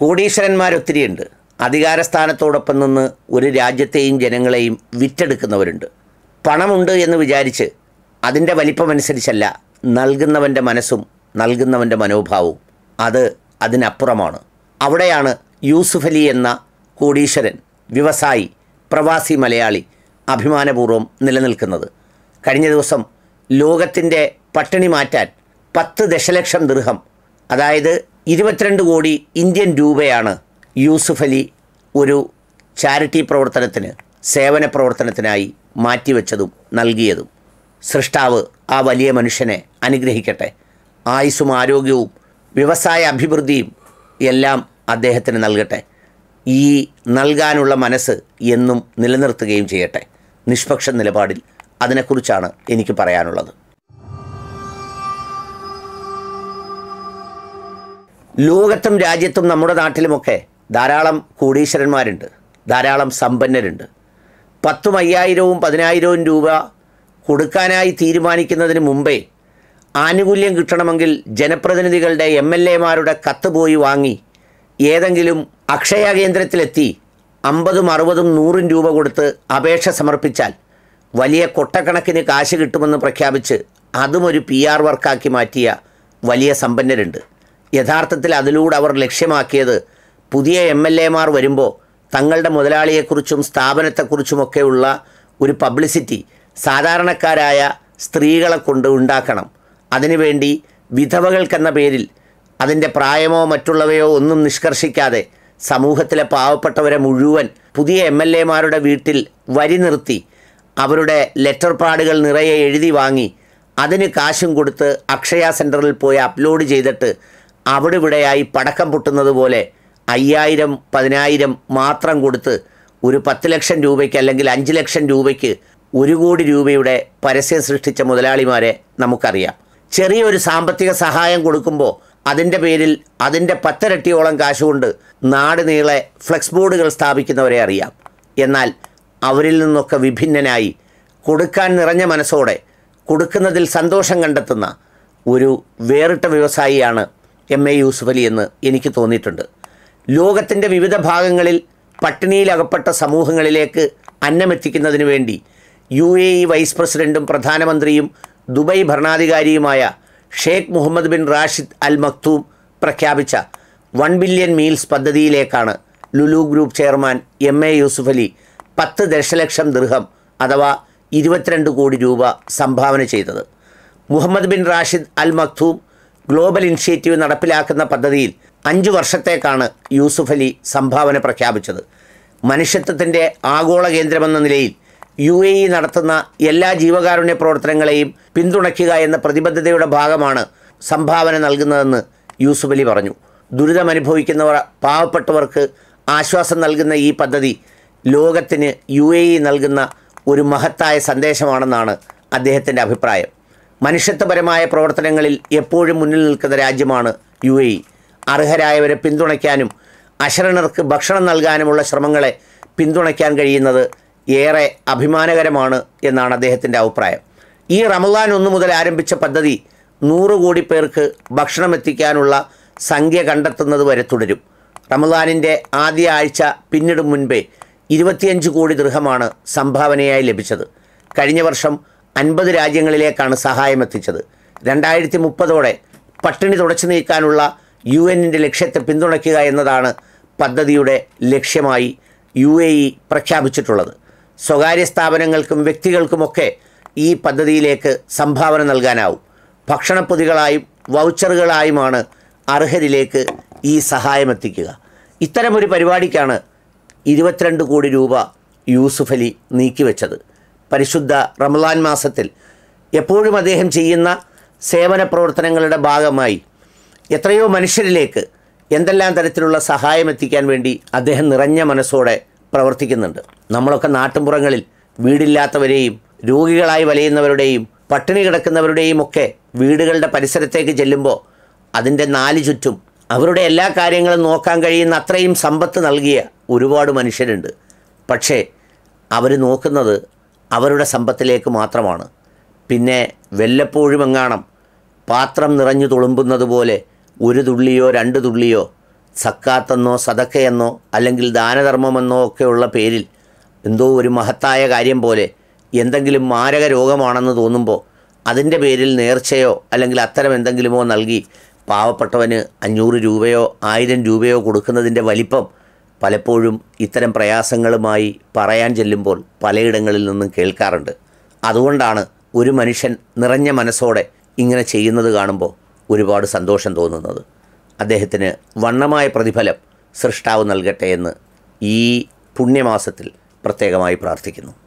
കോടീശ്വരന്മാരൊത്തിരിയുണ്ട് അധികാരസ്ഥാനത്തോടൊപ്പം നിന്ന് ഒരു രാജ്യത്തെയും ജനങ്ങളെയും വിറ്റെടുക്കുന്നവരുണ്ട് പണമുണ്ട് എന്ന് വിചാരിച്ച് അതിൻ്റെ വലിപ്പമനുസരിച്ചല്ല നൽകുന്നവൻ്റെ മനസ്സും നൽകുന്നവൻ്റെ മനോഭാവവും അത് അതിനപ്പുറമാണ് അവിടെയാണ് യൂസുഫ് അലി എന്ന കോടീശ്വരൻ വ്യവസായി പ്രവാസി മലയാളി അഭിമാനപൂർവ്വം നിലനിൽക്കുന്നത് കഴിഞ്ഞ ദിവസം ലോകത്തിൻ്റെ പട്ടിണി മാറ്റാൻ പത്ത് ദശലക്ഷം ദൃഹം അതായത് ഇരുപത്തിരണ്ട് കോടി ഇന്ത്യൻ രൂപയാണ് യൂസുഫ് അലി ഒരു ചാരിറ്റി പ്രവർത്തനത്തിന് സേവന പ്രവർത്തനത്തിനായി മാറ്റിവെച്ചതും നൽകിയതും സൃഷ്ടാവ് ആ വലിയ മനുഷ്യനെ അനുഗ്രഹിക്കട്ടെ ആയുസ്സും ആരോഗ്യവും വ്യവസായ അഭിവൃദ്ധിയും എല്ലാം അദ്ദേഹത്തിന് നൽകട്ടെ ഈ നൽകാനുള്ള മനസ്സ് എന്നും നിലനിർത്തുകയും ചെയ്യട്ടെ നിഷ്പക്ഷ നിലപാടിൽ അതിനെക്കുറിച്ചാണ് എനിക്ക് പറയാനുള്ളത് ലോകത്തും രാജ്യത്തും നമ്മുടെ നാട്ടിലുമൊക്കെ ധാരാളം കോടീശ്വരന്മാരുണ്ട് ധാരാളം സമ്പന്നരുണ്ട് പത്തും അയ്യായിരവും പതിനായിരവും രൂപ കൊടുക്കാനായി തീരുമാനിക്കുന്നതിന് മുമ്പേ ആനുകൂല്യം കിട്ടണമെങ്കിൽ ജനപ്രതിനിധികളുടെ എം എൽ എമാരുടെ കത്ത് പോയി വാങ്ങി ഏതെങ്കിലും അക്ഷയ കേന്ദ്രത്തിലെത്തി അമ്പതും അറുപതും നൂറും രൂപ കൊടുത്ത് അപേക്ഷ സമർപ്പിച്ചാൽ വലിയ കൊട്ടക്കണക്കിന് കാശ് കിട്ടുമെന്ന് പ്രഖ്യാപിച്ച് അതും ഒരു പി ആർ വർക്കാക്കി മാറ്റിയ വലിയ സമ്പന്നരുണ്ട് യഥാർത്ഥത്തിൽ അതിലൂടെ അവർ ലക്ഷ്യമാക്കിയത് പുതിയ എം എൽ എമാർ വരുമ്പോൾ തങ്ങളുടെ മുതലാളിയെക്കുറിച്ചും സ്ഥാപനത്തെക്കുറിച്ചുമൊക്കെയുള്ള ഒരു പബ്ലിസിറ്റി സാധാരണക്കാരായ സ്ത്രീകളെ കൊണ്ട് ഉണ്ടാക്കണം അതിനുവേണ്ടി വിധവകൾക്കെന്ന പേരിൽ അതിൻ്റെ പ്രായമോ മറ്റുള്ളവയോ ഒന്നും നിഷ്കർഷിക്കാതെ സമൂഹത്തിലെ പാവപ്പെട്ടവരെ മുഴുവൻ പുതിയ എം എൽ എമാരുടെ വീട്ടിൽ വരി നിർത്തി അവരുടെ ലെറ്റർ പാടുകൾ നിറയെ എഴുതി വാങ്ങി അതിന് കാശും കൊടുത്ത് അക്ഷയ സെൻറ്ററിൽ പോയി അപ്ലോഡ് ചെയ്തിട്ട് അവിടെ ഇവിടെയായി പടക്കം പൊട്ടുന്നത് പോലെ അയ്യായിരം പതിനായിരം മാത്രം കൊടുത്ത് ഒരു പത്ത് ലക്ഷം രൂപയ്ക്ക് അല്ലെങ്കിൽ അഞ്ച് ലക്ഷം രൂപയ്ക്ക് ഒരു കോടി രൂപയുടെ പരസ്യം സൃഷ്ടിച്ച മുതലാളിമാരെ നമുക്കറിയാം ചെറിയൊരു സാമ്പത്തിക സഹായം കൊടുക്കുമ്പോൾ അതിൻ്റെ പേരിൽ അതിൻ്റെ പത്തരട്ടിയോളം കാശുകൊണ്ട് നാട് നീളെ ഫ്ലെക്സ് ബോർഡുകൾ സ്ഥാപിക്കുന്നവരെ അറിയാം എന്നാൽ അവരിൽ നിന്നൊക്കെ വിഭിന്നനായി കൊടുക്കാൻ നിറഞ്ഞ മനസ്സോടെ കൊടുക്കുന്നതിൽ സന്തോഷം കണ്ടെത്തുന്ന ഒരു വേറിട്ട വ്യവസായിയാണ് എം എ യൂസുഫ് അലി എന്ന് എനിക്ക് തോന്നിയിട്ടുണ്ട് ലോകത്തിൻ്റെ വിവിധ ഭാഗങ്ങളിൽ പട്ടിണിയിലകപ്പെട്ട സമൂഹങ്ങളിലേക്ക് അന്നമെത്തിക്കുന്നതിനു വേണ്ടി യു എ ഇ വൈസ് പ്രസിഡൻറ്റും പ്രധാനമന്ത്രിയും ദുബൈ ഭരണാധികാരിയുമായ Sheikh Mohammed bin Rashid Al Maktoum പ്രഖ്യാപിച്ച വൺ ബില്യൺ മീൽസ് പദ്ധതിയിലേക്കാണ് Lulu Group chairman M A Yusuf Ali പത്ത് ദശലക്ഷം ദൃഹം അഥവാ ഇരുപത്തിരണ്ട് കോടി രൂപ സംഭാവന ചെയ്തത് Mohammed bin Rashid Al Maktoum global initiative നടപ്പിലാക്കുന്ന പദ്ധതിയിൽ അഞ്ചു വർഷത്തേക്കാണ് യൂസുഫ് അലി സംഭാവന പ്രഖ്യാപിച്ചത് മനുഷ്യത്വത്തിൻ്റെ ആഗോള കേന്ദ്രമെന്ന നിലയിൽ യു എ ഇ നടത്തുന്ന എല്ലാ ജീവകാരുണ്യ പ്രവർത്തനങ്ങളെയും പിന്തുണയ്ക്കുക എന്ന പ്രതിബദ്ധതയുടെ ഭാഗമാണ് സംഭാവന നൽകുന്നതെന്ന് യൂസുഫ് അലി പറഞ്ഞു ദുരിതമനുഭവിക്കുന്നവർ പാവപ്പെട്ടവർക്ക് ആശ്വാസം നൽകുന്ന ഈ പദ്ധതി ലോകത്തിന് യു എ ഇ നൽകുന്ന ഒരു മഹത്തായ സന്ദേശമാണെന്നാണ് അദ്ദേഹത്തിൻ്റെ അഭിപ്രായം മനുഷ്യത്വപരമായ പ്രവർത്തനങ്ങളിൽ എപ്പോഴും മുന്നിൽ നിൽക്കുന്ന രാജ്യമാണ് യു എ ഇ അർഹരായവരെ പിന്തുണയ്ക്കാനും അശരണർക്ക് ഭക്ഷണം നൽകാനുമുള്ള ശ്രമങ്ങളെ പിന്തുണയ്ക്കാൻ കഴിയുന്നത് ഏറെ അഭിമാനകരമാണ് എന്നാണ് അദ്ദേഹത്തിൻ്റെ അഭിപ്രായം ഈ റമദാൻ ഒന്നു മുതൽ ആരംഭിച്ച പദ്ധതി നൂറ് കോടി പേർക്ക് ഭക്ഷണം എത്തിക്കാനുള്ള സംഖ്യ കണ്ടെത്തുന്നത് വരെ തുടരും റമദാനിൻ്റെ ആദ്യ ആഴ്ച പിന്നിടും മുൻപേ ഇരുപത്തിയഞ്ച് കോടി ദൃഹമാണ് സംഭാവനയായി ലഭിച്ചത് കഴിഞ്ഞ വർഷം അൻപത് രാജ്യങ്ങളിലേക്കാണ് സഹായം എത്തിച്ചത് രണ്ടായിരത്തി മുപ്പതോടെ പട്ടിണി തുടച്ചു നീക്കാനുള്ള യു എന്നിൻ്റെ ലക്ഷ്യത്തെ പിന്തുണയ്ക്കുക എന്നതാണ് പദ്ധതിയുടെ ലക്ഷ്യമായി യു എ ഇ പ്രഖ്യാപിച്ചിട്ടുള്ളത് സ്വകാര്യ സ്ഥാപനങ്ങൾക്കും വ്യക്തികൾക്കുമൊക്കെ ഈ പദ്ധതിയിലേക്ക് സംഭാവന നൽകാനാവും ഭക്ഷണപ്പൊതികളായും വൗച്ചറുകളായുമാണ് അർഹരിലേക്ക് ഈ സഹായം എത്തിക്കുക ഇത്തരമൊരു പരിപാടിക്കാണ് ഇരുപത്തിരണ്ട് കോടി രൂപ യൂസുഫലി അലി നീക്കിവെച്ചത് പരിശുദ്ധ റമദാൻ മാസത്തിൽ എപ്പോഴും അദ്ദേഹം ചെയ്യുന്ന സേവന പ്രവർത്തനങ്ങളുടെ ഭാഗമായി എത്രയോ മനുഷ്യരിലേക്ക് എന്തെല്ലാം തരത്തിലുള്ള സഹായം എത്തിക്കാൻ വേണ്ടി അദ്ദേഹം നിറഞ്ഞ മനസ്സോടെ പ്രവർത്തിക്കുന്നുണ്ട് നമ്മളൊക്കെ നാട്ടിൻപുറങ്ങളിൽ വീടില്ലാത്തവരെയും രോഗികളായി വലയുന്നവരുടെയും പട്ടിണി കിടക്കുന്നവരുടെയും ഒക്കെ വീടുകളുടെ പരിസരത്തേക്ക് ചെല്ലുമ്പോൾ അതിൻ്റെ നാല് ചുറ്റും അവരുടെ എല്ലാ കാര്യങ്ങളും നോക്കാൻ കഴിയുന്ന അത്രയും സമ്പത്ത് നൽകിയ ഒരുപാട് മനുഷ്യരുണ്ട് പക്ഷേ അവർ നോക്കുന്നത് അവരുടെ സമ്പത്തിലേക്ക് മാത്രമാണ് പിന്നെ വല്ലപ്പോഴും എങ്ങാണം പാത്രം നിറഞ്ഞു തുളുമ്പുന്നത് പോലെ ഒരു തുള്ളിയോ രണ്ട് തുള്ളിയോ സക്കാത്തെന്നോ സതക്കയെന്നോ അല്ലെങ്കിൽ ദാനധർമ്മമെന്നോ ഒക്കെയുള്ള പേരിൽ എന്തോ ഒരു മഹത്തായ കാര്യം പോലെ എന്തെങ്കിലും മാരക രോഗമാണെന്ന് തോന്നുമ്പോൾ അതിൻ്റെ പേരിൽ നേർച്ചയോ അല്ലെങ്കിൽ അത്തരം എന്തെങ്കിലുമോ നൽകി പാവപ്പെട്ടവന് അഞ്ഞൂറ് രൂപയോ ആയിരം രൂപയോ കൊടുക്കുന്നതിൻ്റെ വലിപ്പം പലപ്പോഴും ഇത്തരം പ്രയാസങ്ങളുമായി പറയാൻ ചെല്ലുമ്പോൾ പലയിടങ്ങളിൽ നിന്നും കേൾക്കാറുണ്ട് അതുകൊണ്ടാണ് ഒരു മനുഷ്യൻ നിറഞ്ഞ മനസ്സോടെ ഇങ്ങനെ ചെയ്യുന്നത് കാണുമ്പോൾ ഒരുപാട് സന്തോഷം തോന്നുന്നത് അദ്ദേഹത്തിന് വണ്ണമായ പ്രതിഫലം സൃഷ്ടാവ് നൽകട്ടെ എന്ന് ഈ പുണ്യമാസത്തിൽ പ്രത്യേകമായി പ്രാർത്ഥിക്കുന്നു